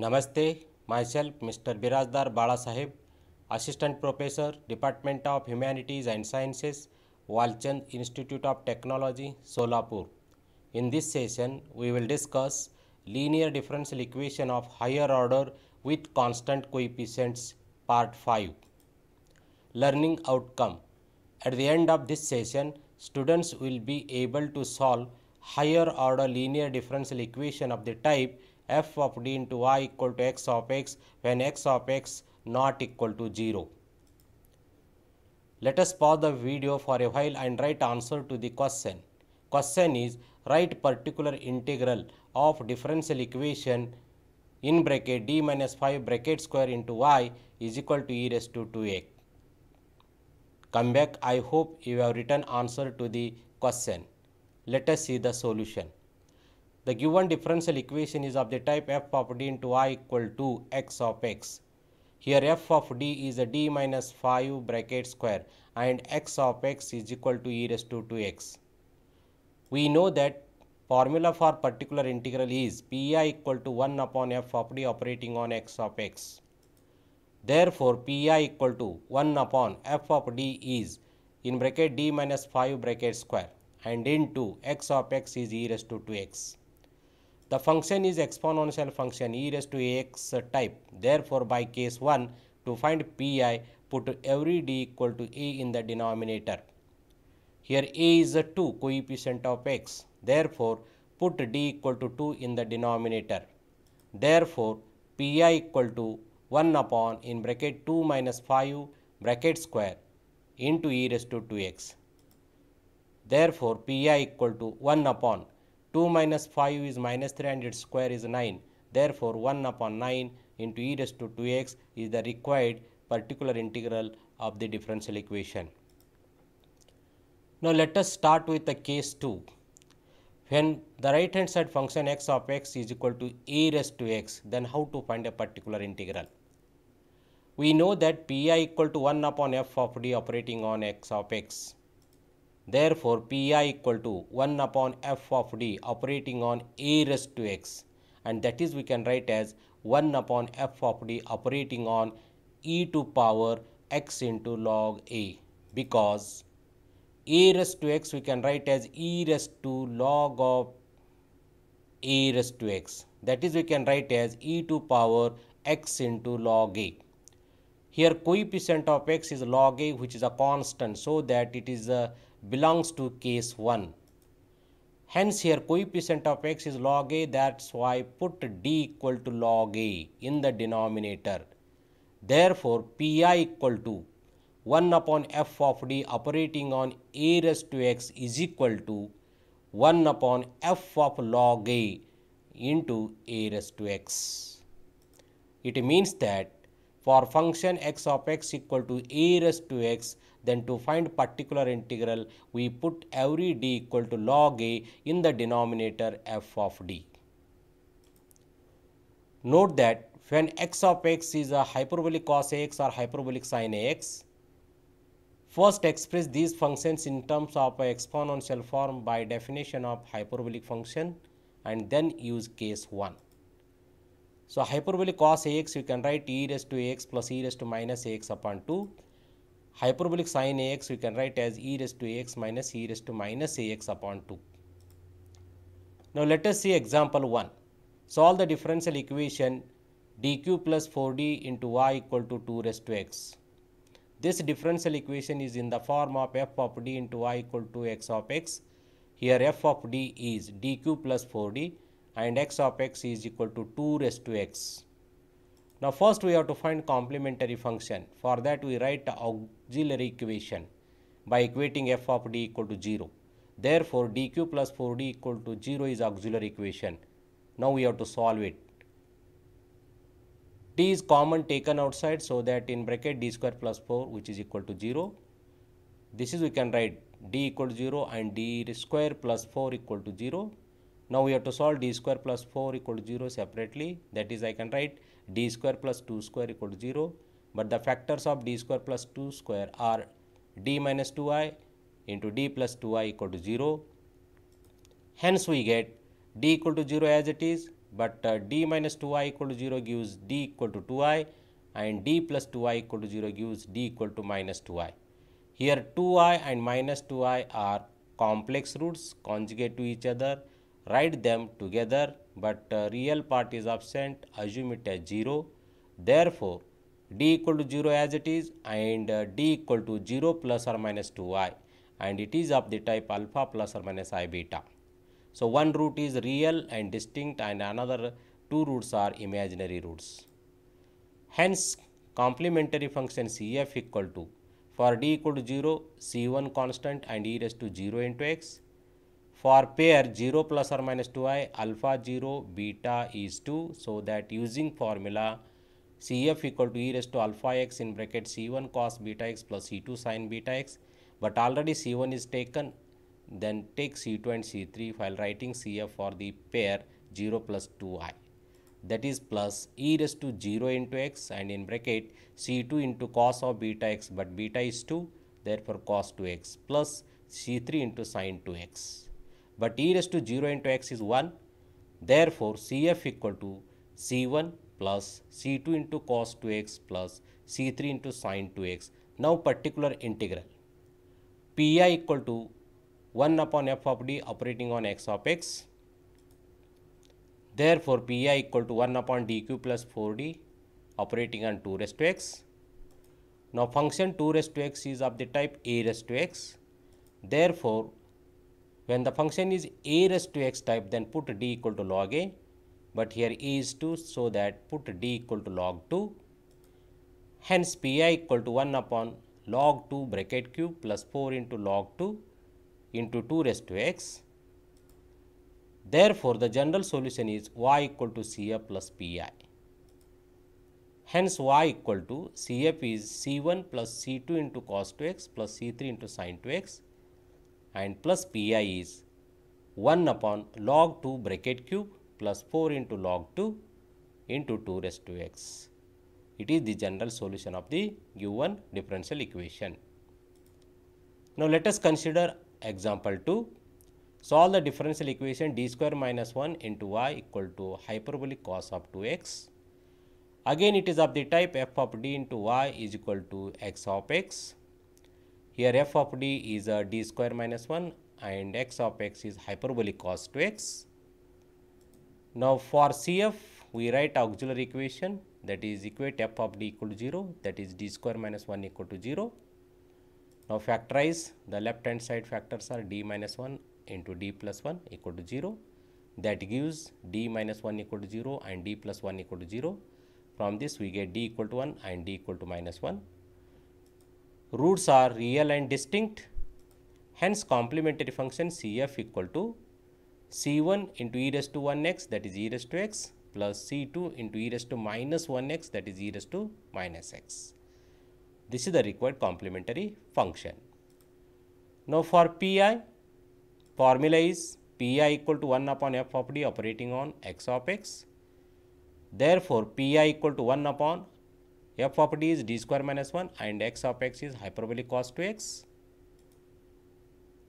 नमस्ते myself mister Birajdar Bada Saheb assistant professor department of humanities and sciences Walchand Institute of Technology Solapur in this session we will discuss linear differential equation of higher order with constant coefficients part five learning outcome at the end of this session students will be able to solve higher order linear differential equation of the type f of d into y equal to x of x when x of x not equal to 0. Let us pause the video for a while and write answer to the question. Question is write particular integral of differential equation in bracket d minus 5 bracket square into y is equal to e raised to 2x. Come back. I hope you have written answer to the question. Let us see the solution. The given differential equation is of the type f of d into i equal to x of x. Here f of d is a d minus 5 bracket square and x of x is equal to e raised to 2x. We know that formula for particular integral is pi equal to 1 upon f of d operating on x of x. Therefore, pi equal to 1 upon f of d is in bracket d minus 5 bracket square and into x of x is e raised to 2x. The function is exponential function e raised to x type. Therefore, by case 1, to find pi, put every d equal to a in the denominator. Here a is a 2 coefficient of x. Therefore, put d equal to 2 in the denominator. Therefore, pi equal to 1 upon in bracket 2 minus 5 bracket square into e raised to 2x. Therefore, pi equal to 1 upon 2 minus 5 is minus 3 and its square is 9. Therefore, 1 upon 9 into e raised to 2x is the required particular integral of the differential equation. Now, let us start with the case 2. When the right hand side function x of x is equal to e raised to x, then how to find a particular integral? We know that pi equal to 1 upon f of d operating on x of x. Therefore, pi equal to 1 upon f of d operating on a raised to x and that is we can write as 1 upon f of d operating on e to power x into log a because a raised to x we can write as e raised to log of a raised to x that is we can write as e to power x into log a. Here coefficient of x is log a which is a constant so that it is a belongs to case 1. Hence here coefficient of x is log a that's why put d equal to log a in the denominator. Therefore, pi equal to 1 upon f of d operating on a raised to x is equal to 1 upon f of log a into a raised to x. It means that for function x of x equal to a raised to x, then to find particular integral we put every d equal to log a in the denominator f of d. Note that when x of x is a hyperbolic cos x or hyperbolic sin x, first express these functions in terms of exponential form by definition of hyperbolic function and then use case 1. So, hyperbolic cos ax you can write e raised to ax plus e raised to minus ax upon 2 hyperbolic sine ax we can write as e raised to ax minus e raised to minus ax upon 2. Now let us see example 1. Solve the differential equation dq plus 4d into y equal to 2 raised to x. This differential equation is in the form of f of d into y equal to x of x. Here f of d is dq plus 4d and x of x is equal to 2 raised to x. Now first we have to find complementary function. For that we write auxiliary equation by equating f of d equal to 0. Therefore, dq plus 4d equal to 0 is auxiliary equation. Now we have to solve it. D is common taken outside so that in bracket d square plus 4 which is equal to 0. This is we can write d equal to 0 and d square plus 4 equal to 0. Now we have to solve d square plus 4 equal to 0 separately. That is I can write d square plus 2 square equal to 0. But the factors of d square plus 2 square are d minus 2i into d plus 2i equal to 0. Hence we get d equal to 0 as it is but uh, d minus 2i equal to 0 gives d equal to 2i and d plus 2i equal to 0 gives d equal to minus 2i. Here 2i and minus 2i are complex roots conjugate to each other write them together but uh, real part is absent assume it as 0 therefore d equal to 0 as it is and uh, d equal to 0 plus or minus 2i and it is of the type alpha plus or minus i beta. So, one root is real and distinct and another two roots are imaginary roots. Hence, complementary function Cf equal to for d equal to 0 C1 constant and e raised to 0 into x for pair 0 plus or minus 2i alpha 0 beta is 2 so that using formula cf equal to e raised to alpha x in bracket c1 cos beta x plus c2 sin beta x but already c1 is taken then take c2 and c3 while writing cf for the pair 0 plus 2i that is plus e raised to 0 into x and in bracket c2 into cos of beta x but beta is 2 therefore cos 2x plus c3 into sin 2x but e raised to 0 into x is 1. Therefore, Cf equal to C1 plus C2 into cos 2x plus C3 into sin 2x. Now, particular integral Pi equal to 1 upon f of d operating on x of x. Therefore, Pi equal to 1 upon dq plus 4d operating on 2 raised to x. Now, function 2 raised to x is of the type a raised to x. Therefore, when the function is a raised to x type, then put d equal to log a, but here a is 2, so that put d equal to log 2. Hence, pi equal to 1 upon log 2 bracket cube plus 4 into log 2 into 2 raised to x. Therefore, the general solution is y equal to Cf plus Pi. Hence, y equal to Cf is C1 plus C2 into cos 2 x plus C3 into sin 2 x and plus pi is 1 upon log 2 bracket cube plus 4 into log 2 into 2 raised to x. It is the general solution of the given differential equation. Now, let us consider example 2. Solve the differential equation d square minus 1 into y equal to hyperbolic cos of 2x. Again, it is of the type f of d into y is equal to x of x here f of d is uh, d square minus 1 and x of x is hyperbolic cos to x. Now, for CF we write auxiliary equation that is equate f of d equal to 0 that is d square minus 1 equal to 0. Now, factorize the left hand side factors are d minus 1 into d plus 1 equal to 0 that gives d minus 1 equal to 0 and d plus 1 equal to 0. From this we get d equal to 1 and d equal to minus 1 roots are real and distinct. Hence, complementary function Cf equal to C1 into e raised to 1x that is e raised to x plus C2 into e raised to minus 1x that is e raised to minus x. This is the required complementary function. Now, for Pi, formula is Pi equal to 1 upon f of d operating on x of x. Therefore, Pi equal to 1 upon f of d is d square minus 1 and x of x is hyperbolic cos 2x.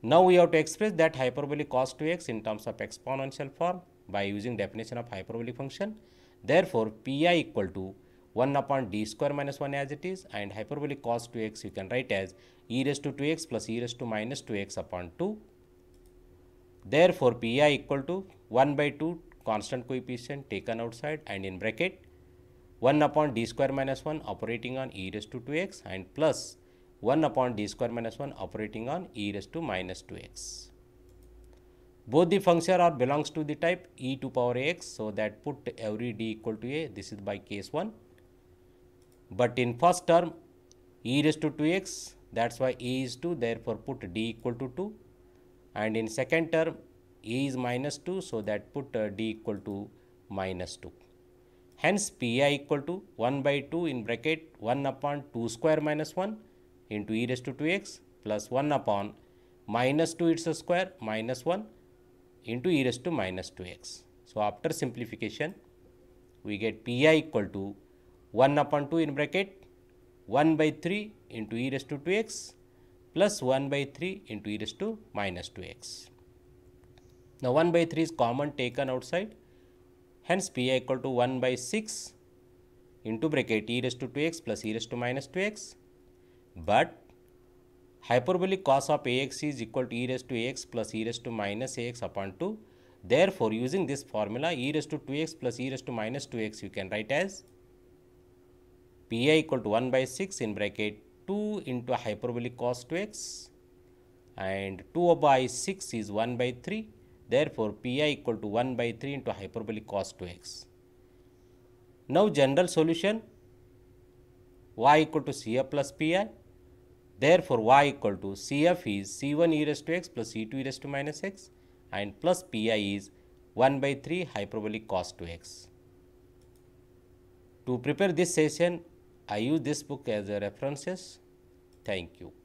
Now we have to express that hyperbolic cos 2x in terms of exponential form by using definition of hyperbolic function. Therefore, pi equal to 1 upon d square minus 1 as it is and hyperbolic cos 2x you can write as e raised to 2x plus e raised to minus 2x upon 2. Therefore, pi equal to 1 by 2 constant coefficient taken outside and in bracket 1 upon d square minus 1 operating on e raised to 2x and plus 1 upon d square minus 1 operating on e raised to minus 2x. Both the function are belongs to the type e to power ax so that put every d equal to a this is by case 1. But in first term e raised to 2x that is why e is 2 therefore put d equal to 2 and in second term e is minus 2 so that put uh, d equal to minus 2. Hence, P i equal to 1 by 2 in bracket 1 upon 2 square minus 1 into e raised to 2x plus 1 upon minus 2 its square minus 1 into e raised to minus 2x. So, after simplification, we get P i equal to 1 upon 2 in bracket 1 by 3 into e raised to 2x plus 1 by 3 into e raised to minus 2x. Now, 1 by 3 is common taken outside Hence, pi equal to 1 by 6 into bracket e raised to 2x plus e raised to minus 2x. But hyperbolic cos of ax is equal to e raised to ax plus e raised to minus ax upon 2. Therefore, using this formula e raised to 2x plus e raised to minus 2x you can write as pi equal to 1 by 6 in bracket 2 into hyperbolic cos 2x and 2 by 6 is 1 by 3 Therefore, pi equal to 1 by 3 into hyperbolic cos 2x. Now, general solution y equal to cf plus pi. Therefore, y equal to cf is c1 e raised to x plus c2 e raised to minus x and plus pi is 1 by 3 hyperbolic cos 2x. To prepare this session, I use this book as a references. Thank you.